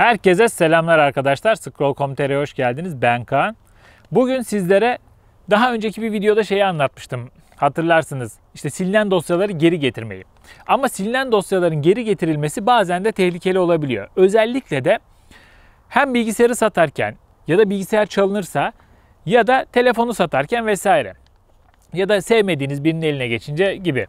Herkese selamlar arkadaşlar. Scroll.com.tr'ye hoş geldiniz. Ben Kaan. Bugün sizlere daha önceki bir videoda şeyi anlatmıştım. Hatırlarsınız. İşte silinen dosyaları geri getirmeyi. Ama silinen dosyaların geri getirilmesi bazen de tehlikeli olabiliyor. Özellikle de hem bilgisayarı satarken ya da bilgisayar çalınırsa ya da telefonu satarken vesaire. Ya da sevmediğiniz birinin eline geçince gibi.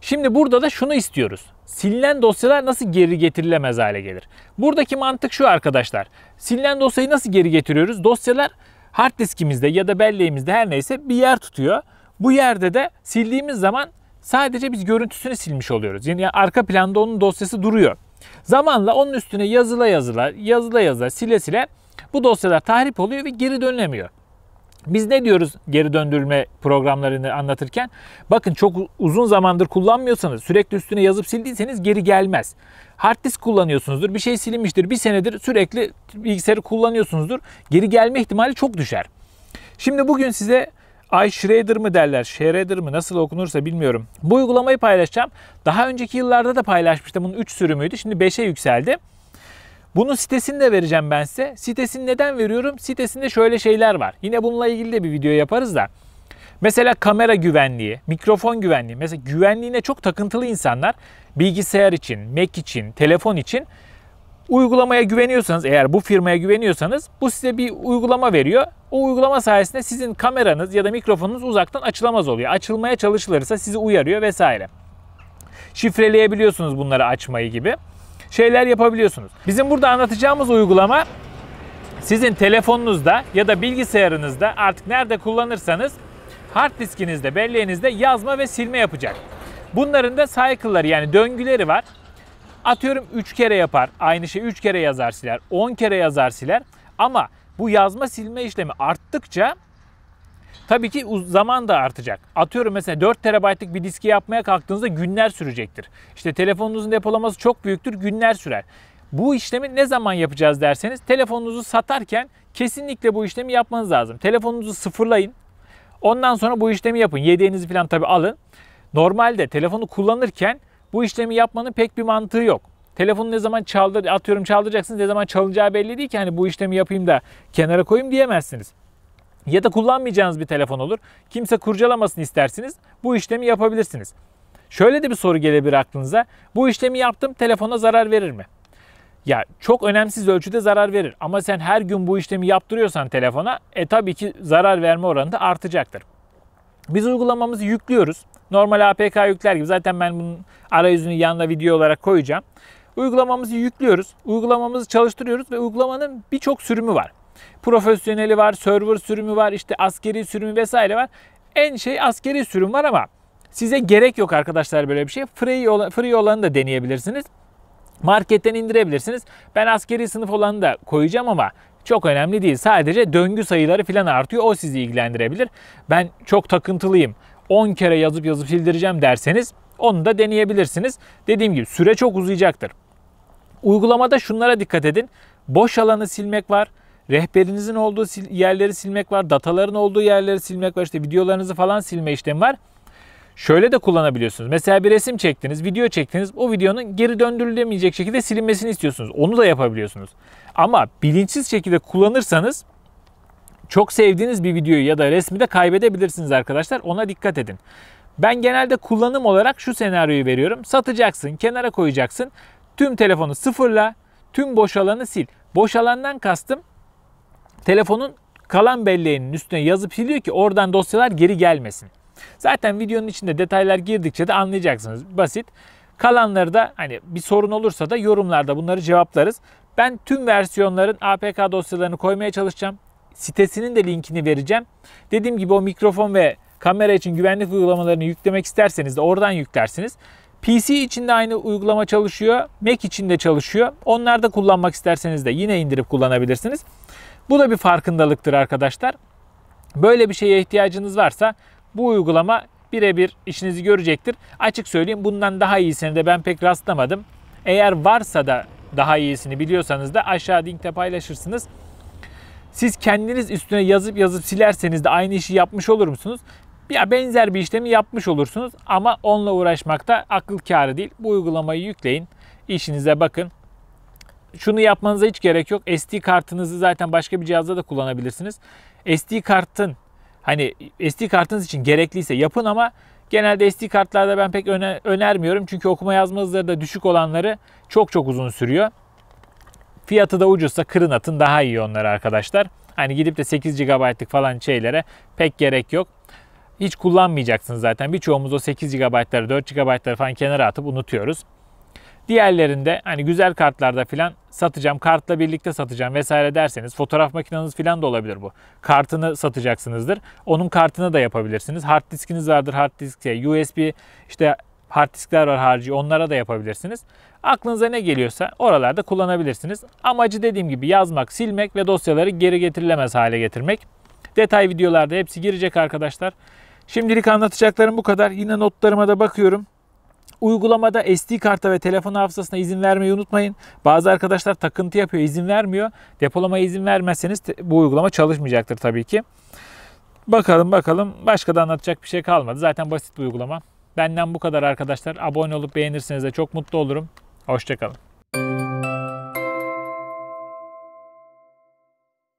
Şimdi burada da şunu istiyoruz silinen dosyalar nasıl geri getirilemez hale gelir? Buradaki mantık şu arkadaşlar. Silinen dosyayı nasıl geri getiriyoruz? Dosyalar hard diskimizde ya da belleğimizde her neyse bir yer tutuyor. Bu yerde de sildiğimiz zaman sadece biz görüntüsünü silmiş oluyoruz. Yani arka planda onun dosyası duruyor. Zamanla onun üstüne yazıla yazıla, yazıla yazıla, sile sile bu dosyalar tahrip oluyor ve geri dönemiyor. Biz ne diyoruz geri döndürme programlarını anlatırken? Bakın çok uzun zamandır kullanmıyorsanız, sürekli üstüne yazıp sildiyseniz geri gelmez. Hard disk kullanıyorsunuzdur, bir şey silinmiştir, bir senedir sürekli bilgisayarı kullanıyorsunuzdur. Geri gelme ihtimali çok düşer. Şimdi bugün size Ay Schrader mı derler, Schrader mı nasıl okunursa bilmiyorum. Bu uygulamayı paylaşacağım. Daha önceki yıllarda da paylaşmıştım. Bunun 3 sürümüydü. Şimdi 5'e yükseldi. Bunun sitesini de vereceğim ben size. Sitesini neden veriyorum? Sitesinde şöyle şeyler var. Yine bununla ilgili de bir video yaparız da. Mesela kamera güvenliği, mikrofon güvenliği. Mesela güvenliğine çok takıntılı insanlar bilgisayar için, Mac için, telefon için uygulamaya güveniyorsanız eğer bu firmaya güveniyorsanız bu size bir uygulama veriyor. O uygulama sayesinde sizin kameranız ya da mikrofonunuz uzaktan açılamaz oluyor. Açılmaya çalışılırsa sizi uyarıyor vesaire. Şifreleyebiliyorsunuz bunları açmayı gibi şeyler yapabiliyorsunuz. Bizim burada anlatacağımız uygulama sizin telefonunuzda ya da bilgisayarınızda artık nerede kullanırsanız hard diskinizde, belleğinizde yazma ve silme yapacak. Bunların da cycle'ları yani döngüleri var. Atıyorum 3 kere yapar. Aynı şey 3 kere yazar siler. 10 kere yazar siler. Ama bu yazma silme işlemi arttıkça Tabii ki zaman da artacak. Atıyorum mesela 4 terabaytlık bir diski yapmaya kalktığınızda günler sürecektir. İşte telefonunuzun depolaması çok büyüktür, günler sürer. Bu işlemi ne zaman yapacağız derseniz telefonunuzu satarken kesinlikle bu işlemi yapmanız lazım. Telefonunuzu sıfırlayın. Ondan sonra bu işlemi yapın. yediğinizi falan tabii alın. Normalde telefonu kullanırken bu işlemi yapmanın pek bir mantığı yok. Telefonu ne zaman çaldır, atıyorum çaldıracaksınız ne zaman çalınacağı belli değil ki hani bu işlemi yapayım da kenara koyayım diyemezsiniz ya da kullanmayacağınız bir telefon olur. Kimse kurcalamasın istersiniz. Bu işlemi yapabilirsiniz. Şöyle de bir soru gelebilir aklınıza. Bu işlemi yaptım telefona zarar verir mi? Ya çok önemsiz ölçüde zarar verir ama sen her gün bu işlemi yaptırıyorsan telefona e tabii ki zarar verme oranı da artacaktır. Biz uygulamamızı yüklüyoruz. Normal APK yükler gibi zaten ben bunun arayüzünü yanına video olarak koyacağım. Uygulamamızı yüklüyoruz. Uygulamamızı çalıştırıyoruz ve uygulamanın birçok sürümü var. Profesyoneli var, server sürümü var, işte askeri sürümü vesaire var. En şey askeri sürüm var ama size gerek yok arkadaşlar böyle bir şey. Free, olan, free olanı da deneyebilirsiniz. Marketten indirebilirsiniz. Ben askeri sınıf olanı da koyacağım ama çok önemli değil. Sadece döngü sayıları falan artıyor. O sizi ilgilendirebilir. Ben çok takıntılıyım. 10 kere yazıp yazıp sildireceğim derseniz onu da deneyebilirsiniz. Dediğim gibi süre çok uzayacaktır. Uygulamada şunlara dikkat edin. Boş alanı silmek var rehberinizin olduğu yerleri silmek var, dataların olduğu yerleri silmek var, işte videolarınızı falan silme işlemi var. Şöyle de kullanabiliyorsunuz. Mesela bir resim çektiniz, video çektiniz. O videonun geri döndürülemeyecek şekilde silinmesini istiyorsunuz. Onu da yapabiliyorsunuz. Ama bilinçsiz şekilde kullanırsanız çok sevdiğiniz bir videoyu ya da resmi de kaybedebilirsiniz arkadaşlar. Ona dikkat edin. Ben genelde kullanım olarak şu senaryoyu veriyorum. Satacaksın, kenara koyacaksın. Tüm telefonu sıfırla, tüm boş alanı sil. Boş alandan kastım telefonun kalan belleğinin üstüne yazıp siliyor ki oradan dosyalar geri gelmesin. Zaten videonun içinde detaylar girdikçe de anlayacaksınız. Basit. Kalanları da hani bir sorun olursa da yorumlarda bunları cevaplarız. Ben tüm versiyonların APK dosyalarını koymaya çalışacağım. Sitesinin de linkini vereceğim. Dediğim gibi o mikrofon ve kamera için güvenlik uygulamalarını yüklemek isterseniz de oradan yüklersiniz. PC için de aynı uygulama çalışıyor. Mac için de çalışıyor. Onlarda kullanmak isterseniz de yine indirip kullanabilirsiniz. Bu da bir farkındalıktır arkadaşlar. Böyle bir şeye ihtiyacınız varsa bu uygulama birebir işinizi görecektir. Açık söyleyeyim bundan daha iyisini de ben pek rastlamadım. Eğer varsa da daha iyisini biliyorsanız da aşağı linkte paylaşırsınız. Siz kendiniz üstüne yazıp yazıp silerseniz de aynı işi yapmış olur musunuz? Ya benzer bir işlemi yapmış olursunuz ama onunla uğraşmak da akıl kârı değil. Bu uygulamayı yükleyin, işinize bakın şunu yapmanıza hiç gerek yok. SD kartınızı zaten başka bir cihazda da kullanabilirsiniz. SD kartın hani SD kartınız için gerekliyse yapın ama genelde SD kartlarda ben pek öne, önermiyorum. Çünkü okuma yazma hızları da düşük olanları çok çok uzun sürüyor. Fiyatı da ucuzsa kırın atın daha iyi onları arkadaşlar. Hani gidip de 8 GB'lık falan şeylere pek gerek yok. Hiç kullanmayacaksınız zaten. Birçoğumuz o 8 GB'ları 4 GB'ları falan kenara atıp unutuyoruz. Diğerlerinde hani güzel kartlarda filan satacağım, kartla birlikte satacağım vesaire derseniz fotoğraf makineniz filan da olabilir bu. Kartını satacaksınızdır. Onun kartını da yapabilirsiniz. Hard diskiniz vardır hard diskte, şey, USB işte hard diskler var harici onlara da yapabilirsiniz. Aklınıza ne geliyorsa oralarda kullanabilirsiniz. Amacı dediğim gibi yazmak, silmek ve dosyaları geri getirilemez hale getirmek. Detay videolarda hepsi girecek arkadaşlar. Şimdilik anlatacaklarım bu kadar. Yine notlarıma da bakıyorum. Uygulamada SD karta ve telefon hafızasına izin vermeyi unutmayın. Bazı arkadaşlar takıntı yapıyor, izin vermiyor. Depolamaya izin vermezseniz bu uygulama çalışmayacaktır tabii ki. Bakalım bakalım. Başka da anlatacak bir şey kalmadı. Zaten basit bir uygulama. Benden bu kadar arkadaşlar. Abone olup beğenirseniz de çok mutlu olurum. Hoşçakalın.